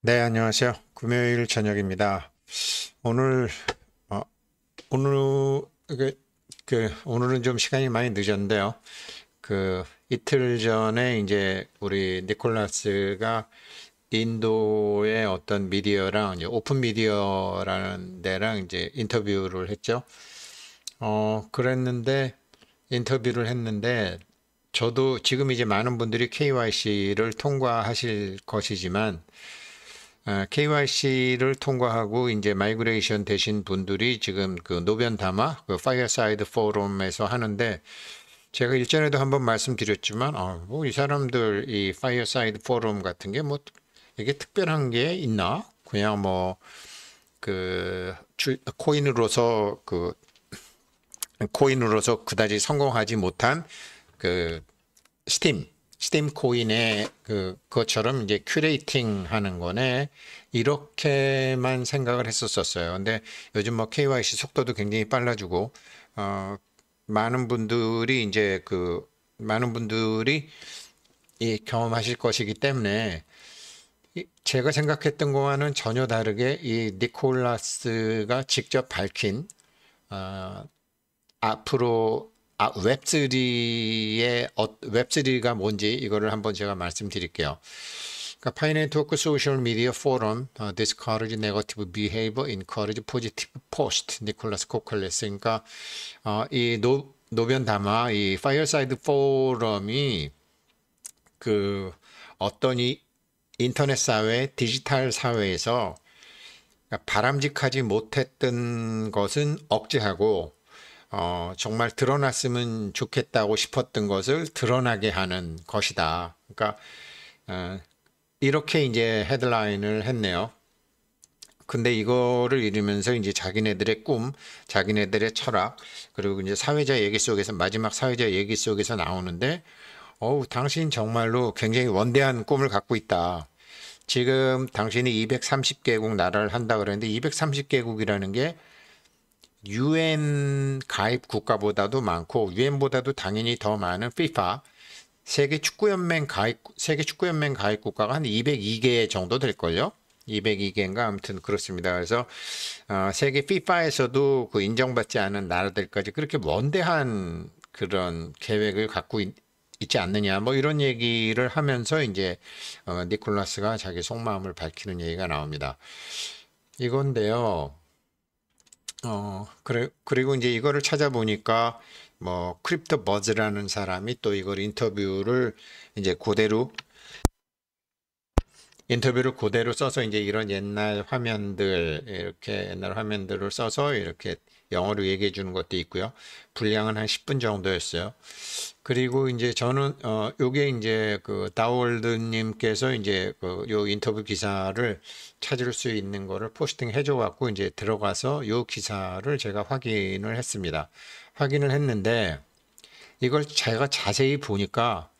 네, 안녕하세요. 금요일 저녁입니다. 오늘 어, 오늘 그, 그, 오늘은 좀 시간이 많이 늦었는데요. 그 이틀 전에 이제 우리 니콜라스가 인도의 어떤 미디어랑 오픈 미디어라는 데랑 이제 인터뷰를 했죠. 어, 그랬는데 인터뷰를 했는데 저도 지금 이제 많은 분들이 KYC를 통과하실 것이지만 KYC를 아, 통과하고 이제 마이그레이션 되신 분들이 지금 그 노변 담화그 파이어사이드 포럼에서 하는데 제가 일전에도 한번 말씀드렸지만 아, 뭐이 사람들 이 파이어사이드 포럼 같은 게 뭐 이게 특별한 게 있나? 그냥 뭐 그 코인으로서 그 코인으로서 그다지 성공하지 못한 그 스팀 스팀 코인의 그, 그것처럼 이제 큐레이팅 하는 거네 이렇게만 생각을 했었었어요. 근데 요즘 뭐 KYC 속도도 굉장히 빨라지고 어 많은 분들이 이제 그 많은 분들이 이 경험하실 것이기 때문에 제가 생각했던 거와는 전혀 다르게 이 니콜라스가 직접 밝힌 어, 앞으로 아, 웹3의 어, 웹3가 뭔지 이거를 한번 제가 말씀드릴게요. 그러니까 파이네트워크 소셜 미디어 포럼 어, Discourage Negative Behavior, Encourage Positive Post 니콜라스 코컬레스 그러니까 어, 이 노, 노변 담화이 파이어사이드 포럼이 그 어떤 이 인터넷 사회, 디지털 사회에서 그러니까 바람직하지 못했던 것은 억제하고 어, 정말 드러났으면 좋겠다고 싶었던 것을 드러나게 하는 것이다. 그러니까 어, 이렇게 이제 헤드라인을 했네요. 근데 이거를 이루면서 이제 자기네들의 꿈, 자기네들의 철학, 그리고 이제 사회자 얘기 속에서 마지막 사회자 얘기 속에서 나오는데, 어우 당신 정말로 굉장히 원대한 꿈을 갖고 있다. 지금 당신이 230개국 나라를 한다 그랬는데 230개국이라는 게 유엔 가입 국가보다도 많고 유엔보다도 당연히 더 많은 FIFA 세계 축구연맹 가입 세계 축구연맹 가입 국가가 한 202개 정도 될 걸요. 202개인가 아무튼 그렇습니다. 그래서 어, 세계 FIFA에서도 그 인정받지 않은 나라들까지 그렇게 원대한 그런 계획을 갖고 있, 지 않느냐 뭐 이런 얘기를 하면서 이제 어, 니콜라스가 자기 속마음을 밝히는 얘기가 나옵니다. 이건데요. 어, 그래, 그리고 이제 이거를 찾아보니까 뭐크립트 버즈라는 사람이 또 이걸 인터뷰를 이제 그대로 인터뷰를 그대로 써서 이제 이런 옛날 화면들 이렇게 옛날 화면들을 써서 이렇게 영어로 얘기해 주는 것도 있고요. 분량은 한 10분 정도였어요. 그리고 이제 저는 어 요게 이제 그 다월드 님께서 이제 그요 인터뷰 기사를 찾을 수 있는 거를 포스팅 해줘 갖고 이제 들어가서 요 기사를 제가 확인을 했습니다. 확인을 했는데 이걸 제가 자세히 보니까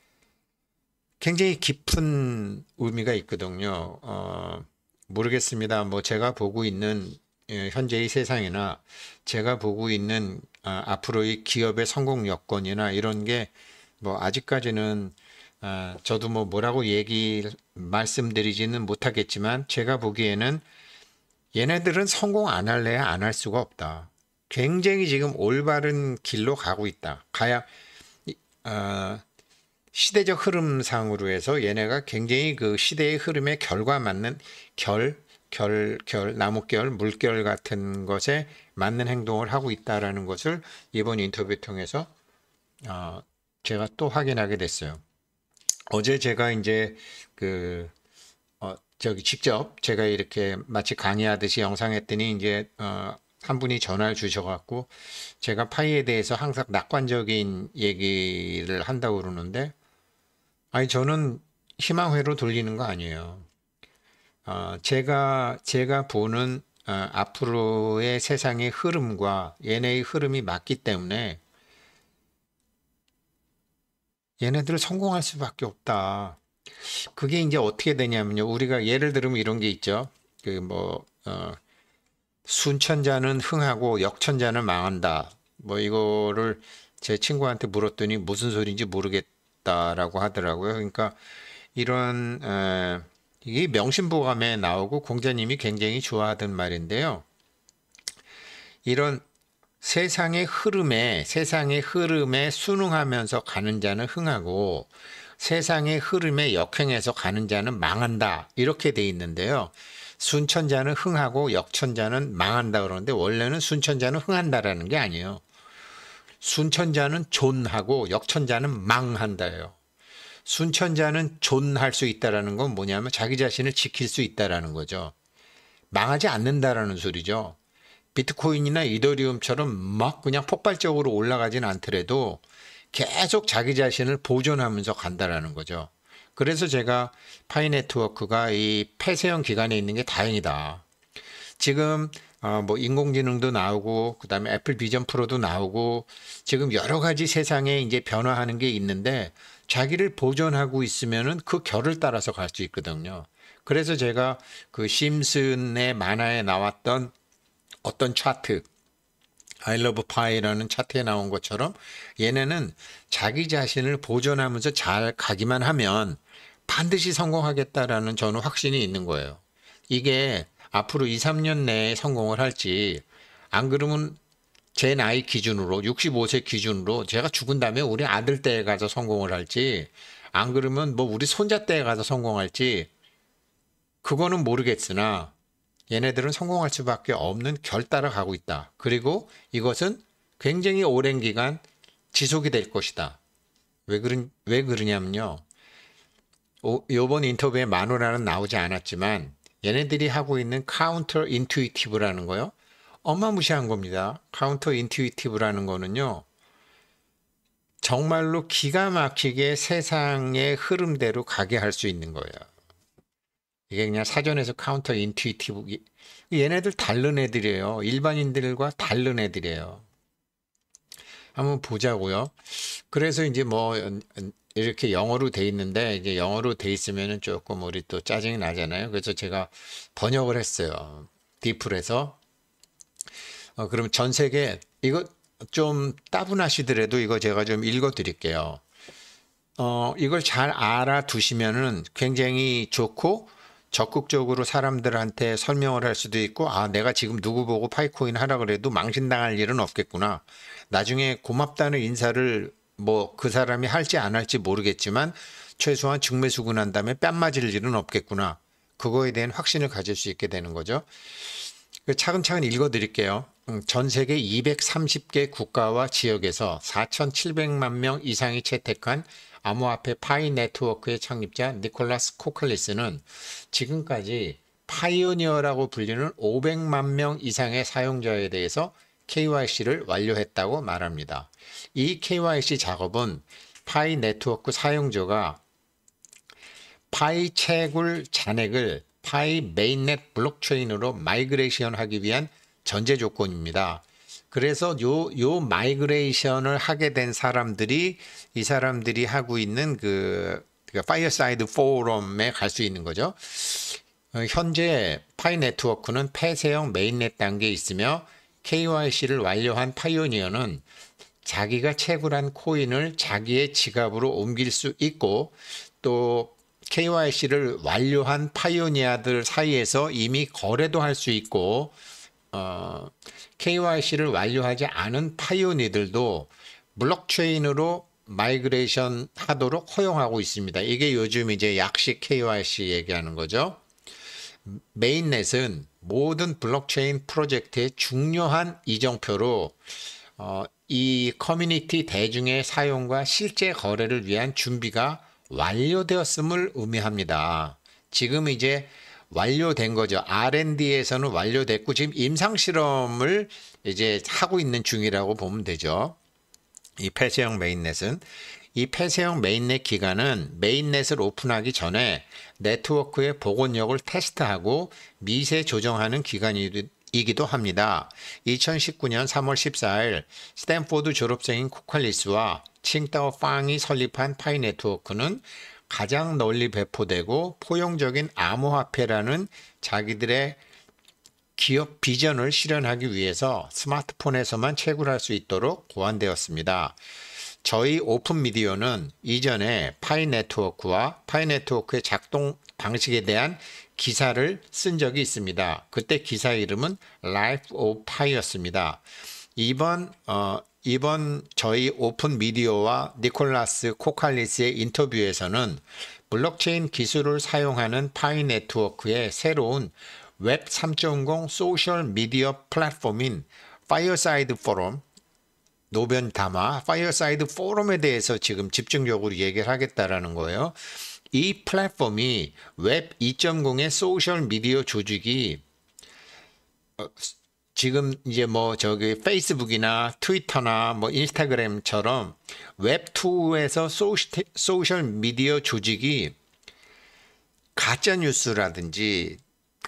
굉장히 깊은 의미가 있거든요. 어, 모르겠습니다. 뭐 제가 보고 있는 예, 현재의 세상이나 제가 보고 있는 아, 앞으로의 기업의 성공 여건이나 이런 게 뭐 아직까지는 아, 저도 뭐 뭐라고 얘기 말씀드리지는 못하겠지만 제가 보기에는 얘네들은 성공 안 할래야 안 할 수가 없다. 굉장히 지금 올바른 길로 가고 있다. 가야 아, 시대적 흐름상으로 해서 얘네가 굉장히 그 시대의 흐름에 결과 맞는 결 결, 결, 나뭇결, 물결 같은 것에 맞는 행동을 하고 있다라는 것을 이번 인터뷰 통해서 어, 제가 또 확인하게 됐어요. 어제 제가 이제 그 어, 저기 직접 제가 이렇게 마치 강의하듯이 영상했더니 이제 어, 한 분이 전화를 주셔갖고 제가 파이에 대해서 항상 낙관적인 얘기를 한다고 그러는데 아니 저는 희망회로 돌리는 거 아니에요. 어, 제가 제가 보는 어, 앞으로의 세상의 흐름과 얘네의 흐름이 맞기 때문에 얘네들을 성공할 수밖에 없다. 그게 이제 어떻게 되냐면요. 우리가 예를 들으면 이런 게 있죠. 그뭐 어, 순천자는 흥하고 역천자는 망한다. 뭐 이거를 제 친구한테 물었더니 무슨 소리인지 모르겠다라고 하더라고요. 그러니까 이런 에, 이게 명심보감에 나오고 공자님이 굉장히 좋아하던 말인데요. 이런 세상의 흐름에 세상의 흐름에 순응하면서 가는 자는 흥하고 세상의 흐름에 역행해서 가는 자는 망한다 이렇게 돼 있는데요. 순천자는 흥하고 역천자는 망한다 그러는데 원래는 순천자는 흥한다라는 게 아니에요. 순천자는 존하고 역천자는 망한다예요. 순천자는 존할 수 있다라는 건 뭐냐면 자기 자신을 지킬 수 있다라는 거죠. 망하지 않는다라는 소리죠. 비트코인이나 이더리움처럼 막 그냥 폭발적으로 올라가진 않더라도 계속 자기 자신을 보존하면서 간다라는 거죠. 그래서 제가 파이 네트워크가 이 폐쇄형 기간에 있는 게 다행이다. 지금 어, 뭐 인공지능도 나오고 그다음에 애플 비전 프로도 나오고 지금 여러 가지 세상에 이제 변화하는 게 있는데 자기를 보존하고 있으면은 그 결을 따라서 갈 수 있거든요. 그래서 제가 그 심슨의 만화에 나왔던 어떤 차트, I love pie라는 차트에 나온 것처럼 얘네는 자기 자신을 보존하면서 잘 가기만 하면 반드시 성공하겠다라는 저는 확신이 있는 거예요. 이게 앞으로 2, 3년 내에 성공을 할지 안 그러면 제 나이 기준으로 65세 기준으로 제가 죽은 다음에 우리 아들 때에 가서 성공을 할지 안 그러면 뭐 우리 손자 때에 가서 성공할지 그거는 모르겠으나 얘네들은 성공할 수밖에 없는 결단을 가고 있다. 그리고 이것은 굉장히 오랜 기간 지속이 될 것이다. 왜 그런 왜 그러냐면요. 요번 인터뷰에 마누라는 나오지 않았지만 얘네들이 하고 있는 카운터 인투이티브라는 거요. 엄마무시한 겁니다. 카운터 인튜이티브라는 거는요. 정말로 기가 막히게 세상의 흐름대로 가게 할 수 있는 거예요. 이게 그냥 사전에서 카운터 인튜이티브 얘네들 다른 애들이에요. 일반인들과 다른 애들이에요. 한번 보자고요. 그래서 이제 뭐 이렇게 영어로 돼 있는데 이제 영어로 돼있으면 조금 우리 또 짜증이 나잖아요. 그래서 제가 번역을 했어요. 디플에서 어, 그럼 전 세계 이거 좀 따분하시더라도 이거 제가 좀 읽어 드릴게요. 어, 이걸 잘 알아두시면은 굉장히 좋고 적극적으로 사람들한테 설명을 할 수도 있고 아 내가 지금 누구 보고 파이코인 하라 그래도 망신당할 일은 없겠구나 나중에 고맙다는 인사를 뭐 그 사람이 할지 안 할지 모르겠지만 최소한 중매수군한 다음에 뺨 맞을 일은 없겠구나 그거에 대한 확신을 가질 수 있게 되는 거죠 그 차근차근 읽어드릴게요 음, 전 세계 230개 국가와 지역에서 4,700만 명 이상이 채택한 암호화폐 파이 네트워크의 창립자 니콜라스 코클리스는 지금까지 파이오니어라고 불리는 500만 명 이상의 사용자에 대해서 KYC를 완료했다고 말합니다. 이 KYC 작업은 파이 네트워크 사용자가 파이 채굴 잔액을 파이 메인넷 블록체인으로 마이그레이션하기 위한 전제 조건입니다. 그래서 요, 요 마이그레이션을 하게 된 사람들이 이 사람들이 하고 있는 그, 파이어사이드 포럼에 갈 수 있는 거죠. 어, 현재 파이 네트워크는 폐쇄형 메인넷 단계에 있으며 KYC를 완료한 파이오니어는 자기가 채굴한 코인을 자기의 지갑으로 옮길 수 있고 또 KYC를 완료한 파이오니아들 사이에서 이미 거래도 할 수 있고 어, KYC를 완료하지 않은 파이오니들도 블록체인으로 마이그레이션 하도록 허용하고 있습니다. 이게 요즘 이제 약식 KYC 얘기하는 거죠. 메인넷은 모든 블록체인 프로젝트의 중요한 이정표로 어, 이 커뮤니티 대중의 사용과 실제 거래를 위한 준비가 완료되었음을 의미합니다. 지금 이제 완료된 거죠. R&D에서는 완료됐고 지금 임상 실험을 이제 하고 있는 중이라고 보면 되죠. 이 폐쇄형 메인넷은 이 폐쇄형 메인넷 기간은 메인넷을 오픈하기 전에 네트워크의 복원력을 테스트하고 미세 조정하는 기간이 이기도 합니다. 2019년 3월 14일 스탠포드 졸업생인 쿠칼리스와 칭따오 팡이 설립한 파이 네트워크는 가장 널리 배포되고 포용적인 암호화폐라는 자기들의 기업 비전을 실현하기 위해서 스마트폰에서만 채굴할 수 있도록 고안되었습니다. 저희 오픈 미디어는 이전에 파이 네트워크와 파이 네트워크의 작동 방식에 대한 기사를 쓴 적이 있습니다. 그때 기사 이름은 Life of Pi였습니다. 이번 어, 이번 저희 오픈 미디어와 니콜라스 코칼리스의 인터뷰에서는 블록체인 기술을 사용하는 파이 네트워크의 새로운 웹 3.0 소셜 미디어 플랫폼인 파이어사이드 포럼 노변 담아 파이어사이드 포럼에 대해서 지금 집중적으로 얘기를 하겠다라는 거예요. 이 플랫폼이 웹 2.0의 소셜 미디어 조직이 어, 지금 이제 뭐 저기 페이스북이나 트위터나 뭐 인스타그램처럼 웹2에서 소시, 소셜 미디어 조직이 가짜 뉴스라든지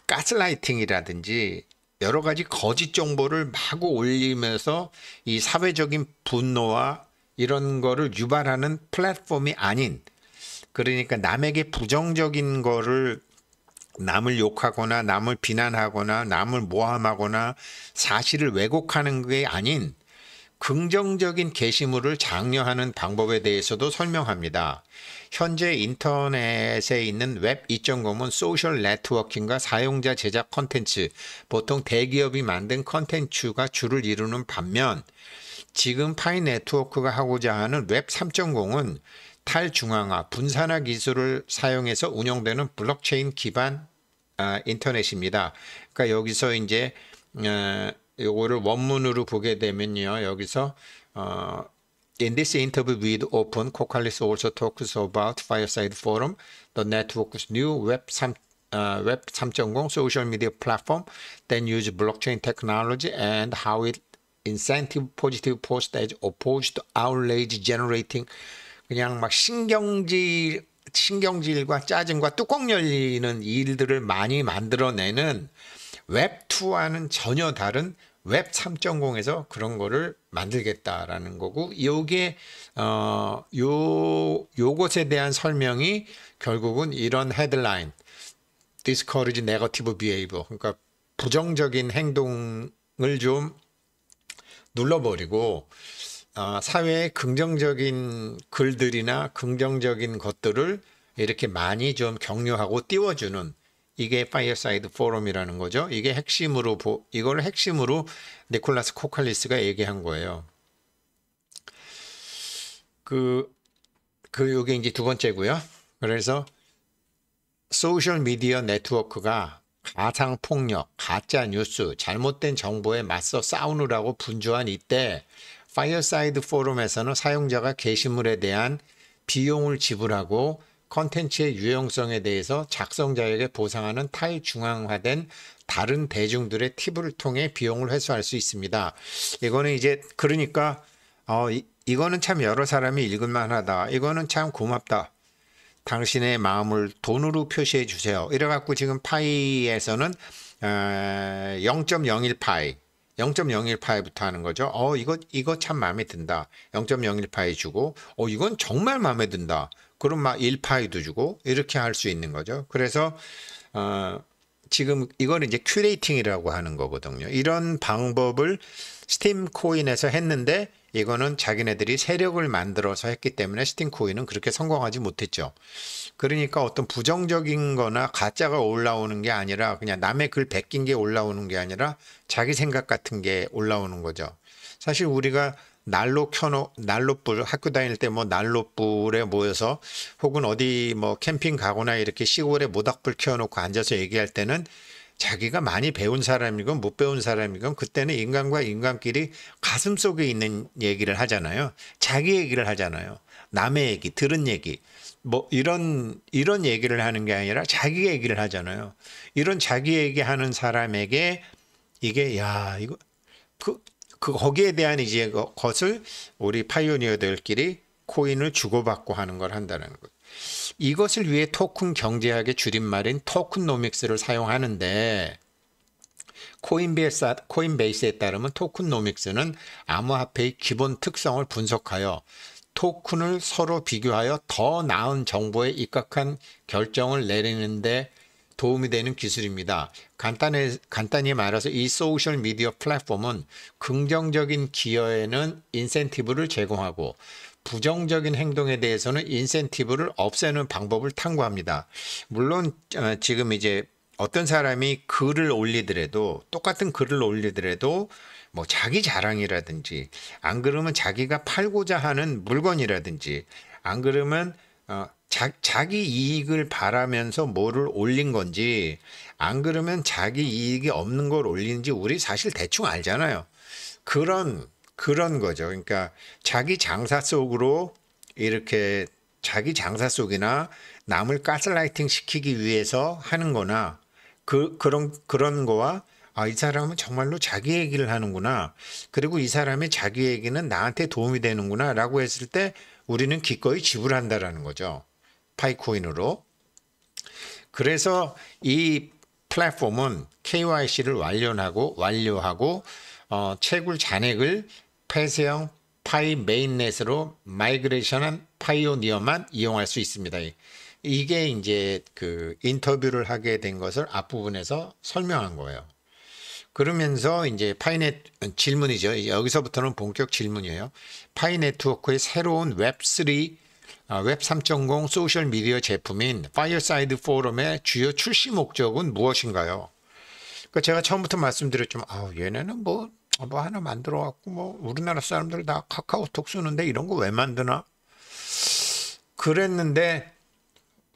가스라이팅이라든지 여러 가지 거짓 정보를 마구 올리면서 이 사회적인 분노와 이런 거를 유발하는 플랫폼이 아닌 그러니까 남에게 부정적인 거를 남을 욕하거나 남을 비난하거나 남을 모함하거나 사실을 왜곡하는 게 아닌 긍정적인 게시물을 장려하는 방법에 대해서도 설명합니다. 현재 인터넷에 있는 웹 2.0은 소셜 네트워킹과 사용자 제작 컨텐츠, 보통 대기업이 만든 컨텐츠가 주를 이루는 반면 지금 파이 네트워크가 하고자 하는 웹 3.0은 탈중앙화, 분산화 기술을 사용해서 운영되는 블록체인 기반 아, 인터넷입니다. 그러니까 여기서 이제 어, 요거를 원문으로 보게 되면요. 여기서 어, In this interview with Open, Kokalis also talks about Fireside Forum, the network's new Web 3. Uh, Web 3.0 social media platform that use blockchain technology and how it incentive positive post as opposed to outrage generating 그냥 막 신경질 신경질과 짜증과 뚜껑 열리는 일들을 많이 만들어내는 웹2와는 전혀 다른 웹 3.0에서 그런 거를 만들겠다라는 거고 요게 어요 요것에 대한 설명이 결국은 이런 헤드라인 discourage negative behavior 그러니까 부정적인 행동을 좀 눌러버리고 어, 사회의 긍정적인 글들이나 긍정적인 것들을 이렇게 많이 좀 격려하고 띄워주는 이게 파이어사이드 포럼이라는 거죠. 이게 핵심으로 이걸 핵심으로 니콜라스 코칼리스가 얘기한 거예요. 그, 그, 요게 이제 두 번째고요. 그래서 소셜 미디어 네트워크가 가상 폭력, 가짜 뉴스, 잘못된 정보에 맞서 싸우느라고 분주한 이때 파이어사이드 포럼에서는 사용자가 게시물에 대한 비용을 지불하고 컨텐츠의 유용성에 대해서 작성자에게 보상하는 탈중앙화된 다른 대중들의 팁을 통해 비용을 회수할 수 있습니다. 이거는 이제 그러니까 어, 이, 이거는 참 여러 사람이 읽을 만하다. 이거는 참 고맙다. 당신의 마음을 돈으로 표시해 주세요. 이래갖고 지금 파이에서는 0.01 파이 0.018부터 하는 거죠. 어, 이거, 이거 참 마음에 든다. 0.018 주고, 어, 이건 정말 마음에 든다. 그럼 막 1파이도 주고, 이렇게 할 수 있는 거죠. 그래서, 어, 지금 이걸 이제 큐레이팅이라고 하는 거거든요. 이런 방법을 스팀 코인에서 했는데 이거는 자기네들이 세력을 만들어서 했기 때문에 스팅코인은 그렇게 성공하지 못했죠. 그러니까 어떤 부정적인 거나 가짜가 올라오는 게 아니라 그냥 남의 글 베낀 게 올라오는 게 아니라 자기 생각 같은 게 올라오는 거죠. 사실 우리가 난로 켜놓 난로불 학교 다닐 때 뭐 난로불에 모여서 혹은 어디 뭐 캠핑 가거나 이렇게 시골에 모닥불 켜놓고 앉아서 얘기할 때는 자기가 많이 배운 사람이건 못 배운 사람이건 그때는 인간과 인간끼리 가슴 속에 있는 얘기를 하잖아요. 자기 얘기를 하잖아요. 남의 얘기, 들은 얘기. 뭐 이런 이런 얘기를 하는 게 아니라 자기 얘기를 하잖아요. 이런 자기 얘기하는 사람에게 이게 야, 이거 그, 그 거기에 대한 이제 것을 우리 파이오니어들끼리 코인을 주고받고 하는 걸 한다는 것. 이것을 위해 토큰 경제학의 줄임말인 토큰노믹스를 사용하는데 코인베이스, 코인베이스에 따르면 토큰노믹스는 암호화폐의 기본 특성을 분석하여 토큰을 서로 비교하여 더 나은 정보에 입각한 결정을 내리는데 도움이 되는 기술입니다. 간단해, 간단히 말해서 이 소셜 미디어 플랫폼은 긍정적인 기여에는 인센티브를 제공하고 부정적인 행동에 대해서는 인센티브를 없애는 방법을 탐구합니다. 물론 어, 지금 이제 어떤 사람이 글을 올리더라도 똑같은 글을 올리더라도 뭐 자기 자랑이라든지 안 그러면 자기가 팔고자 하는 물건이라든지 안 그러면 어, 자, 자기 이익을 바라면서 뭐를 올린 건지 안 그러면 자기 이익이 없는 걸올리는지 우리 사실 대충 알잖아요. 그런 그런 거죠. 그러니까 자기 장사 속으로 이렇게 자기 장사 속이나 남을 가스라이팅 시키기 위해서 하는 거나 그 그런 그런 거와 아, 이 사람은 정말로 자기 얘기를 하는구나. 그리고 이 사람의 자기 얘기는 나한테 도움이 되는구나. 라고 했을 때 우리는 기꺼이 지불한다라는 거죠. 파이코인으로. 그래서 이 플랫폼은 KYC를 완료하고, 완료하고, 어, 채굴 잔액을 폐쇄형 파이 메인넷으로 마이그레이션한 파이오니어만 이용할 수 있습니다. 이게 이제 그 인터뷰를 하게 된 것을 앞부분에서 설명한 거예요. 그러면서 이제 파이넷 음, 질문이죠. 여기서부터는 본격 질문이에요. 파이 네트워크의 새로운 웹3 아, 웹3.0 소셜 미디어 제품인 파이어사이드 포럼의 주요 출시 목적은 무엇인가요? 그러니까 제가 처음부터 말씀드렸지만 아, 얘네는 뭐서 하나 만들어 갖고 뭐 우리나라 사람들 다 카카오톡 쓰는데 이런 거 왜 만드나 그랬는데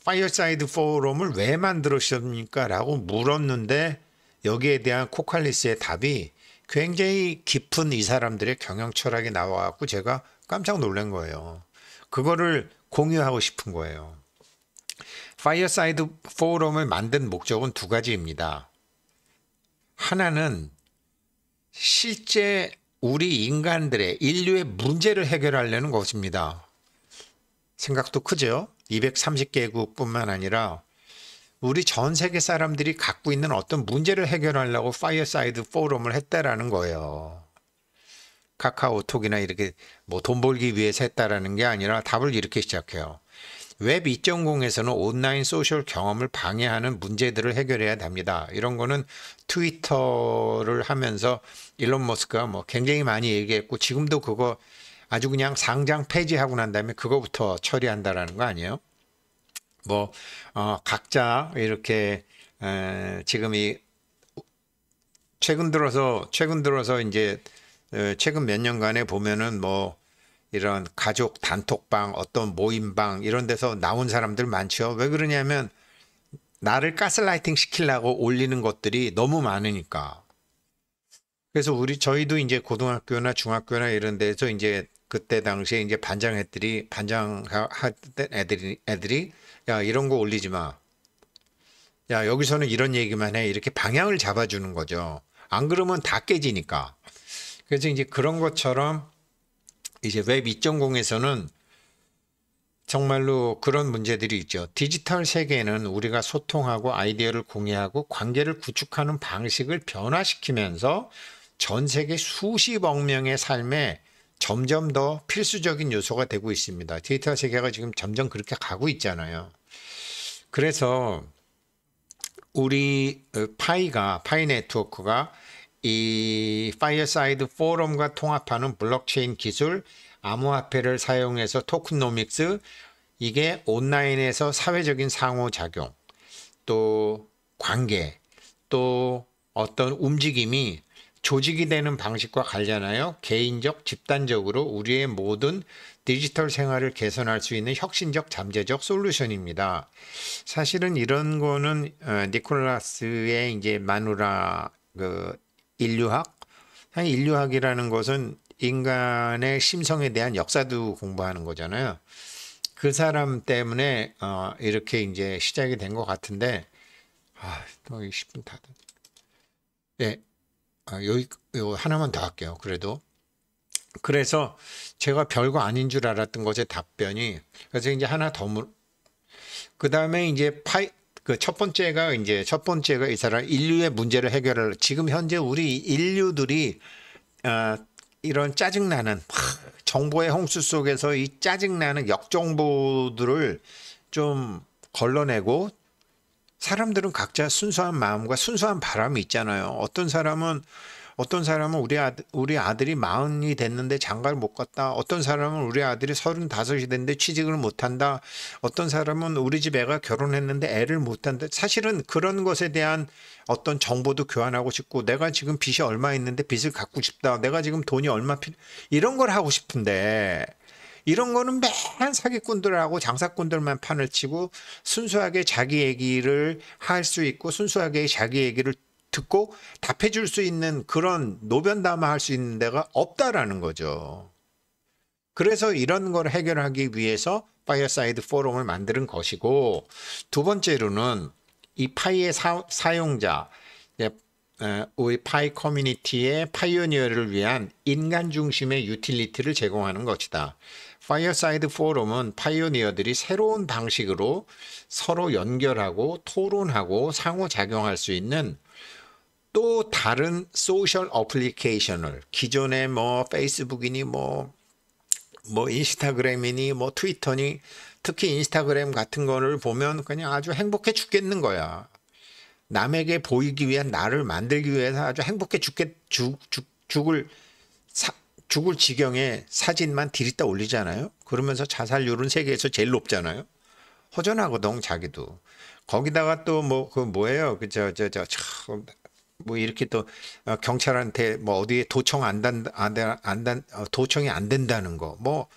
파이어사이드 포럼을 왜 만들었습니까? 라고 물었는데 여기에 대한 코칼리스의 답이 굉장히 깊은 이 사람들의 경영 철학이 나와갖고 제가 깜짝 놀란 거예요. 그거를 공유하고 싶은 거예요. 파이어사이드 포럼을 만든 목적은 두 가지입니다. 하나는 실제 우리 인간들의 인류의 문제를 해결하려는 것입니다. 생각도 크죠? 230개국뿐만 아니라 우리 전 세계 사람들이 갖고 있는 어떤 문제를 해결하려고 파이어사이드 포럼을 했다라는 거예요. 카카오톡이나 이렇게 뭐 돈 벌기 위해서 했다라는 게 아니라 답을 이렇게 시작해요. 웹 2.0에서는 온라인 소셜 경험을 방해하는 문제들을 해결해야 됩니다. 이런 거는 트위터를 하면서 일론 머스크가 뭐 굉장히 많이 얘기했고 지금도 그거 아주 그냥 상장 폐지하고 난 다음에 그거부터 처리한다라는 거 아니에요? 뭐 어, 각자 이렇게 에, 지금 이 최근 들어서 최근 들어서 이제 최근 몇 년간에 보면은 뭐 이런 가족 단톡방 어떤 모임방 이런 데서 나온 사람들 많죠. 왜 그러냐면 나를 가스라이팅 시키려고 올리는 것들이 너무 많으니까. 그래서 우리 저희도 이제 고등학교나 중학교나 이런 데서 이제 그때 당시에 이제 반장 애들이 반장 하던 애들이 애들이 야 이런 거 올리지 마. 야 여기서는 이런 얘기만 해 이렇게 방향을 잡아주는 거죠. 안 그러면 다 깨지니까. 그래서 이제 그런 것처럼 이제 웹 2.0에서는 정말로 그런 문제들이 있죠. 디지털 세계에는 우리가 소통하고 아이디어를 공유하고 관계를 구축하는 방식을 변화시키면서 전 세계 수십억 명의 삶에 점점 더 필수적인 요소가 되고 있습니다. 디지털 세계가 지금 점점 그렇게 가고 있잖아요. 그래서 우리 어, 파이가 파이 네트워크가 이 파이어사이드 포럼과 통합하는 블록체인 기술, 암호화폐를 사용해서 토큰노믹스, 이게 온라인에서 사회적인 상호작용, 또 관계, 또 어떤 움직임이 조직이 되는 방식과 관련하여 개인적, 집단적으로 우리의 모든 디지털 생활을 개선할 수 있는 혁신적, 잠재적 솔루션입니다. 사실은 이런 거는 어, 니콜라스의 이제 마누라 그 인류학. 인류학이라는 것은 인간의 심성에 대한 역사도 공부하는 거잖아요. 그 사람 때문에 어, 이렇게 이제 시작이 된 것 같은데 아, 또 10분 다 돼. 네 예. 아, 여기 요 하나만 더 할게요. 그래도 그래서 제가 별거 아닌 줄 알았던 것의 답변이 그래서 이제 하나 더 물. 그다음에 이제 파이 그첫 번째가 이제 첫 번째가 이 사람 인류의 문제를 해결을 지금 현재 우리 인류들이 어, 이런 짜증나는 정보의 홍수 속에서 이 짜증나는 역정보들을 좀 걸러내고 사람들은 각자 순수한 마음과 순수한 바람이 있잖아요. 어떤 사람은 어떤 사람은 우리 아들, 우리 아들이 마흔이 됐는데 장가를 못 갔다. 어떤 사람은 우리 아들이 서른다섯이 됐는데 취직을 못 한다. 어떤 사람은 우리 집 애가 결혼했는데 애를 못 한다. 사실은 그런 것에 대한 어떤 정보도 교환하고 싶고 내가 지금 빚이 얼마 있는데 빚을 갚고 싶다. 내가 지금 돈이 얼마 필요 이런 걸 하고 싶은데 이런 거는 맨 사기꾼들하고 장사꾼들만 판을 치고 순수하게 자기 얘기를 할 수 있고 순수하게 자기 얘기를 듣고 답해 줄 수 있는 그런 노변담화 할 수 있는 데가 없다라는 거죠. 그래서 이런 걸 해결하기 위해서 파이어사이드 포럼을 만드는 것이고 두 번째로는 이 파이의 사, 용자 우리 파이 커뮤니티의 파이오니어를 위한 인간 중심의 유틸리티를 제공하는 것이다. 파이어사이드 포럼은 파이오니어들이 새로운 방식으로 서로 연결하고 토론하고 상호작용할 수 있는 또 다른 소셜 어플리케이션을 기존에 뭐 페이스북이니 뭐뭐 뭐 인스타그램이니 뭐 트위터니 특히 인스타그램 같은 거를 보면 그냥 아주 행복해 죽겠는 거야. 남에게 보이기 위한 나를 만들기 위해서 아주 행복해 죽겠 죽, 죽 죽을 사, 죽을 지경에 사진만 들이다 올리잖아요. 그러면서 자살률은 세계에서 제일 높잖아요. 허전하고동 자기도. 거기다가 또 뭐 그 뭐예요? 그 저 저저 참뭐 이렇게 또 어, 경찰한테 뭐 어디에 도청 안 단 안단 어, 도청이 안 된다는 거뭐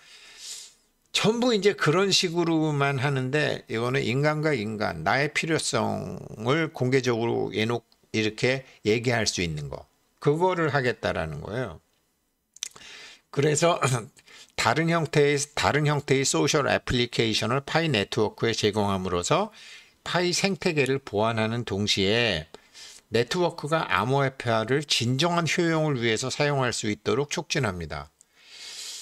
전부 이제 그런 식으로만 하는데 이거는 인간과 인간 나의 필요성을 공개적으로 예놓 이렇게 얘기할 수 있는 거 그거를 하겠다라는 거예요. 그래서 다른 형태의 다른 형태의 소셜 애플리케이션을 파이 네트워크에 제공함으로써 파이 생태계를 보완하는 동시에 네트워크가 암호화폐화를 진정한 효용을 위해서 사용할 수 있도록 촉진합니다.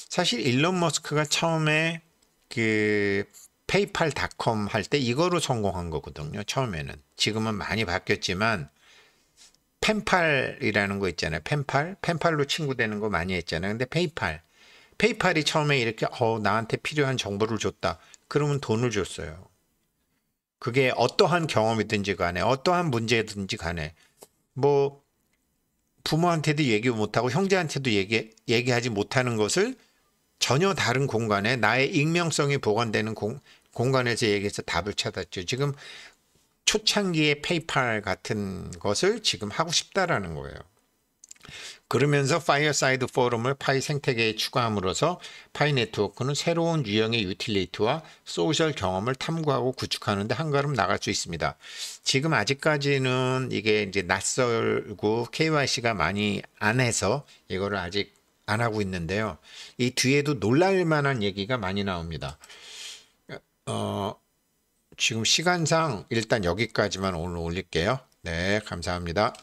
사실 일론 머스크가 처음에 그 페이팔닷컴 할 때 이거로 성공한 거거든요. 처음에는 지금은 많이 바뀌었지만 펜팔이라는 거 있잖아요. 펜팔, 펜팔로 친구 되는 거 많이 했잖아요. 근데 페이팔, 페이팔이 처음에 이렇게 어 나한테 필요한 정보를 줬다. 그러면 돈을 줬어요. 그게 어떠한 경험이든지 간에 어떠한 문제든지 간에 뭐 부모한테도 얘기 못하고 형제한테도 얘기 얘기하지 못하는 것을 전혀 다른 공간에 나의 익명성이 보관되는 공, 공간에서 얘기해서 답을 찾았죠. 지금 초창기의 페이팔 같은 것을 지금 하고 싶다라는 거예요. 그러면서 파이어사이드 포럼을 파이 생태계에 추가함으로써 파이 네트워크는 새로운 유형의 유틸리티와 소셜 경험을 탐구하고 구축하는데 한 걸음 나갈 수 있습니다. 지금 아직까지는 이게 이제 낯설고 KYC가 많이 안 해서 이거를 아직 안 하고 있는데요. 이 뒤에도 놀랄 만한 얘기가 많이 나옵니다. 어, 지금 시간상 일단 여기까지만 오늘 올릴게요. 네, 감사합니다.